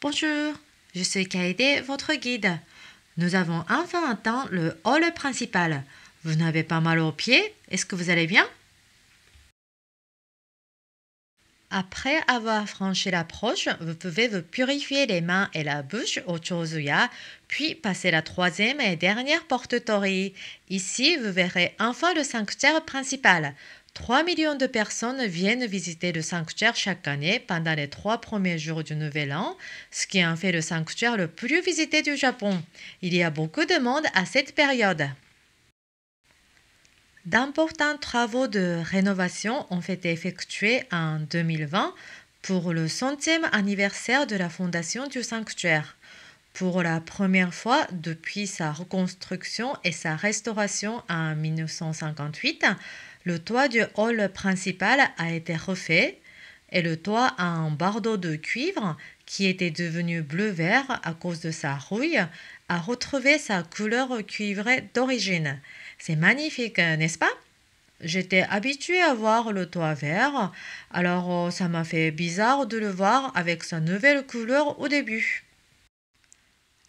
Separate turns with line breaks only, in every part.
Bonjour, je suis Kaede, votre guide. Nous avons enfin atteint le hall principal. Vous n'avez pas mal aux pieds Est-ce que vous allez bien Après avoir franchi l'approche, vous pouvez vous purifier les mains et la bouche au Chozuya, puis passer la troisième et dernière porte Tori. Ici, vous verrez enfin le sanctuaire principal. 3 millions de personnes viennent visiter le sanctuaire chaque année pendant les trois premiers jours du Nouvel An, ce qui en fait le sanctuaire le plus visité du Japon. Il y a beaucoup de monde à cette période. D'importants travaux de rénovation ont été effectués en 2020 pour le centième anniversaire de la fondation du sanctuaire. Pour la première fois depuis sa reconstruction et sa restauration en 1958, le toit du hall principal a été refait et le toit a un bardeau de cuivre qui était devenu bleu-vert à cause de sa rouille a retrouvé sa couleur cuivrée d'origine. C'est magnifique, n'est-ce pas J'étais habituée à voir le toit vert, alors euh, ça m'a fait bizarre de le voir avec sa nouvelle couleur au début.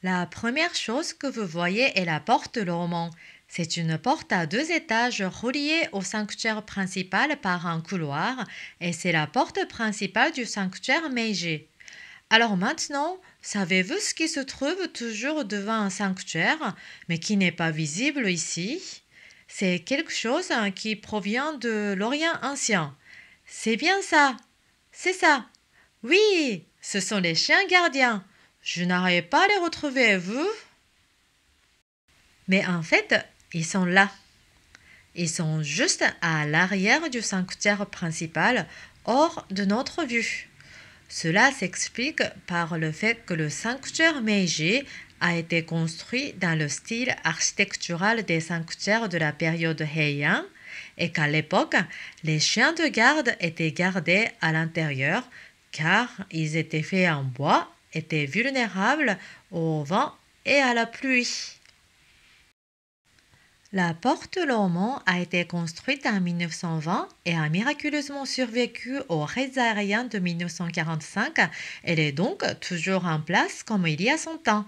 La première chose que vous voyez est la porte de c'est une porte à deux étages reliée au sanctuaire principal par un couloir et c'est la porte principale du sanctuaire Meiji. Alors maintenant, savez-vous ce qui se trouve toujours devant un sanctuaire mais qui n'est pas visible ici C'est quelque chose qui provient de l'Orient ancien. C'est bien ça. C'est ça. Oui, ce sont les chiens gardiens. Je n'arrive pas à les retrouver, vous Mais en fait, ils sont là. Ils sont juste à l'arrière du sanctuaire principal, hors de notre vue. Cela s'explique par le fait que le sanctuaire Meiji a été construit dans le style architectural des sanctuaires de la période Heian et qu'à l'époque, les chiens de garde étaient gardés à l'intérieur car ils étaient faits en bois, étaient vulnérables au vent et à la pluie. La porte Lormont a été construite en 1920 et a miraculeusement survécu aux raids aériens de 1945. Elle est donc toujours en place comme il y a son ans.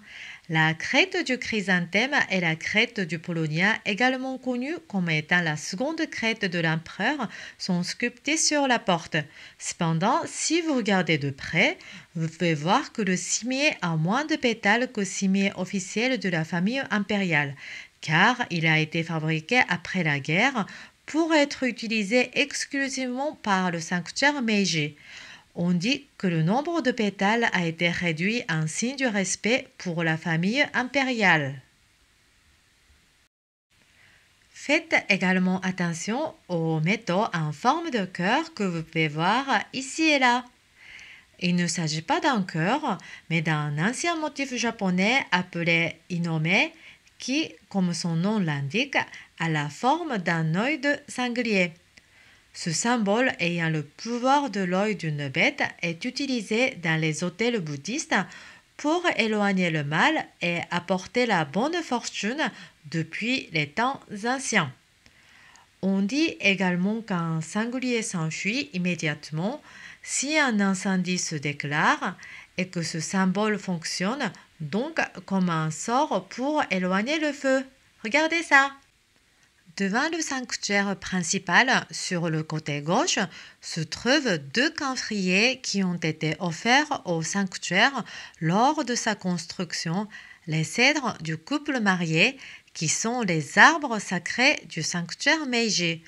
La crête du chrysanthème et la crête du Polonia, également connue comme étant la seconde crête de l'empereur, sont sculptées sur la porte. Cependant, si vous regardez de près, vous pouvez voir que le cimier a moins de pétales qu'au le cimier officiel de la famille impériale car il a été fabriqué après la guerre pour être utilisé exclusivement par le sanctuaire Meiji. On dit que le nombre de pétales a été réduit en signe du respect pour la famille impériale. Faites également attention aux métaux en forme de cœur que vous pouvez voir ici et là. Il ne s'agit pas d'un cœur, mais d'un ancien motif japonais appelé inome qui, comme son nom l'indique, a la forme d'un œil de sanglier. Ce symbole ayant le pouvoir de l'œil d'une bête est utilisé dans les hôtels bouddhistes pour éloigner le mal et apporter la bonne fortune depuis les temps anciens. On dit également qu'un sanglier s'enfuit immédiatement si un incendie se déclare et que ce symbole fonctionne donc comme un sort pour éloigner le feu. Regardez ça. Devant le sanctuaire principal, sur le côté gauche, se trouvent deux camphriers qui ont été offerts au sanctuaire lors de sa construction, les cèdres du couple marié, qui sont les arbres sacrés du sanctuaire Meiji.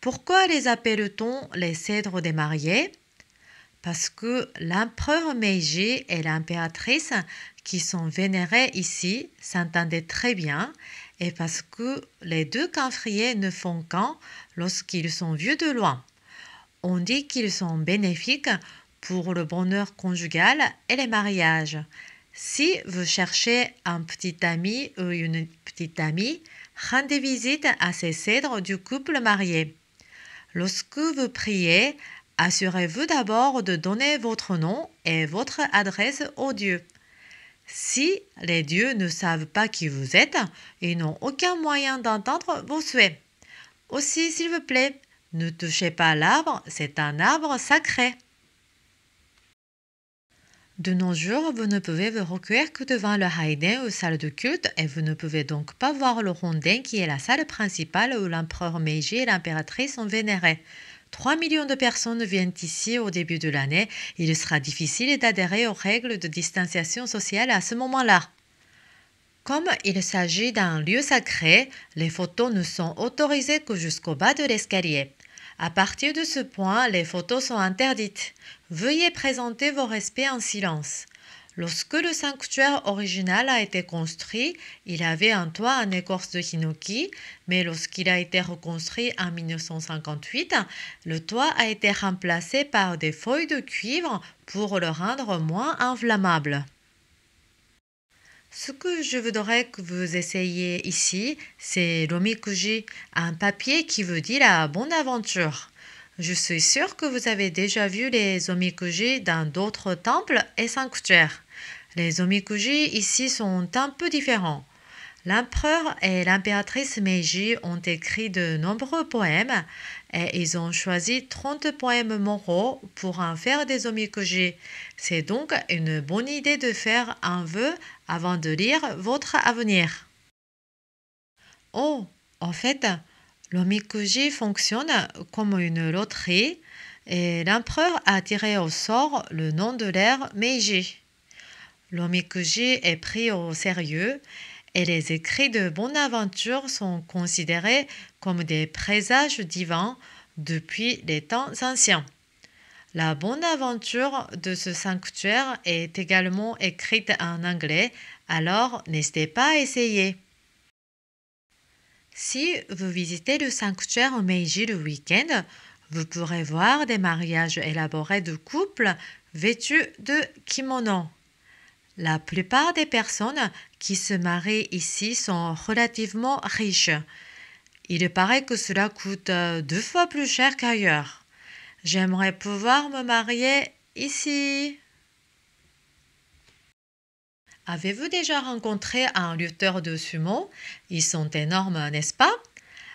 Pourquoi les appelle-t-on les cèdres des mariés parce que l'empereur Meiji et l'impératrice qui sont vénérés ici s'entendaient très bien et parce que les deux camphriers ne font qu'un lorsqu'ils sont vieux de loin. On dit qu'ils sont bénéfiques pour le bonheur conjugal et les mariages. Si vous cherchez un petit ami ou une petite amie, rendez visite à ces cèdres du couple marié. Lorsque vous priez, Assurez-vous d'abord de donner votre nom et votre adresse aux dieux. Si les dieux ne savent pas qui vous êtes, ils n'ont aucun moyen d'entendre vos souhaits. Aussi, s'il vous plaît, ne touchez pas l'arbre, c'est un arbre sacré. De nos jours, vous ne pouvez vous recueillir que devant le Haïden ou salle de culte et vous ne pouvez donc pas voir le rondin qui est la salle principale où l'empereur Meiji et l'impératrice sont vénérés. 3 millions de personnes viennent ici au début de l'année. Il sera difficile d'adhérer aux règles de distanciation sociale à ce moment-là. Comme il s'agit d'un lieu sacré, les photos ne sont autorisées que jusqu'au bas de l'escalier. À partir de ce point, les photos sont interdites. Veuillez présenter vos respects en silence. Lorsque le sanctuaire original a été construit, il avait un toit en écorce de hinoki, mais lorsqu'il a été reconstruit en 1958, le toit a été remplacé par des feuilles de cuivre pour le rendre moins inflammable. Ce que je voudrais que vous essayiez ici, c'est l'omikuji, un papier qui vous dit la bonne aventure. Je suis sûre que vous avez déjà vu les omikuji dans d'autres temples et sanctuaires. Les omikuji ici sont un peu différents. L'empereur et l'impératrice Meiji ont écrit de nombreux poèmes et ils ont choisi 30 poèmes moraux pour en faire des omikuji. C'est donc une bonne idée de faire un vœu avant de lire votre avenir. Oh, en fait, l'omikuji fonctionne comme une loterie et l'empereur a tiré au sort le nom de l'ère Meiji. L'omikuji est pris au sérieux et les écrits de Bonaventure sont considérés comme des présages divins depuis les temps anciens. La bonne aventure de ce sanctuaire est également écrite en anglais, alors n'hésitez pas à essayer. Si vous visitez le sanctuaire Meiji le week-end, vous pourrez voir des mariages élaborés de couples vêtus de kimonos. La plupart des personnes qui se marient ici sont relativement riches. Il paraît que cela coûte euh, deux fois plus cher qu'ailleurs. J'aimerais pouvoir me marier ici. Avez-vous déjà rencontré un lutteur de sumo Ils sont énormes, n'est-ce pas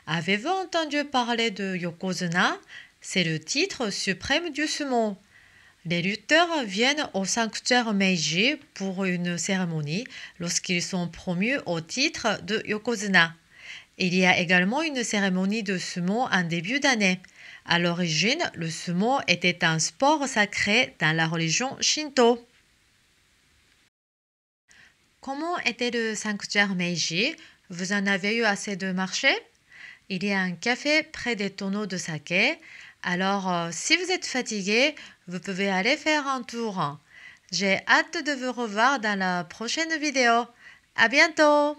Avez-vous entendu parler de Yokozuna C'est le titre suprême du sumo. Les lutteurs viennent au sanctuaire Meiji pour une cérémonie lorsqu'ils sont promus au titre de Yokozuna. Il y a également une cérémonie de sumo en début d'année. À l'origine, le sumo était un sport sacré dans la religion Shinto. Comment était le sanctuaire Meiji Vous en avez eu assez de marché Il y a un café près des tonneaux de saké. Alors, euh, si vous êtes fatigué, vous pouvez aller faire un tour. J'ai hâte de vous revoir dans la prochaine vidéo. À bientôt!